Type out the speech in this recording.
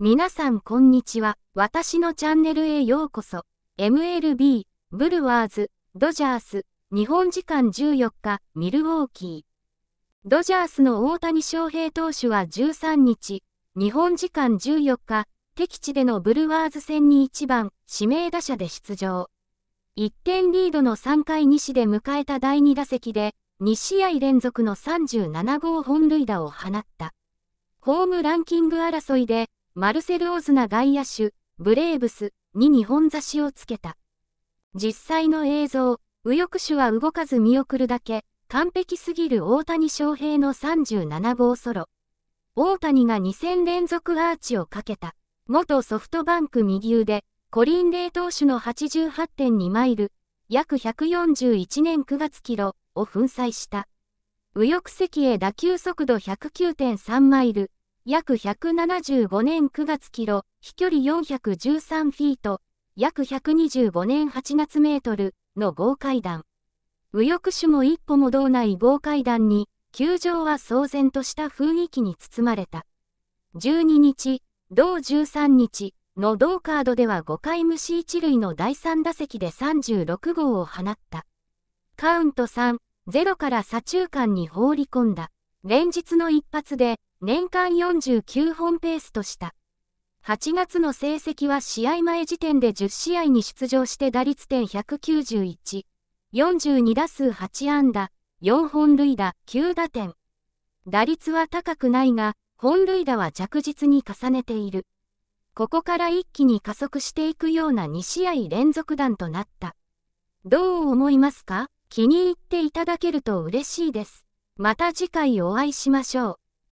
皆さんこんにちは。私のチャンネルへようこそ。MLB、ブルワーズ、ドジャース、日本時間14日、ミルウォーキー。ドジャースの大谷翔平投手は13日、日本時間14日、敵地でのブルワーズ戦に1番、指名打者で出場。1点リードの3回死で迎えた第2打席で、2試合連続の37号本塁打を放った。ホームランキング争いで、マルセル・オズナ外野手、ブレーブスに2本差しをつけた。実際の映像、右翼手は動かず見送るだけ、完璧すぎる大谷翔平の37号ソロ。大谷が2戦連続アーチをかけた。元ソフトバンク右腕、コリン・レイ投手の88.2マイル、約141年9月キロを粉砕した。右翼席へ打球速度109.3マイル、約175年9月キロ、飛距離413フィート、約125年8月メートルの豪快弾。右翼手も一歩も道内豪快弾に、球場は騒然とした雰囲気に包まれた。12日、同13日の同カードでは5回無視一塁の第3打席で36号を放った。カウント3、0から左中間に放り込んだ。連日の一発で、年間49本ペースとした。8月の成績は試合前時点で10試合に出場して打率点191、42打数8安打、4本塁打、9打点。打率は高くないが、本塁打は着実に重ねている。ここから一気に加速していくような2試合連続弾となった。どう思いますか気に入っていただけると嬉しいです。また次回お会いしましょう。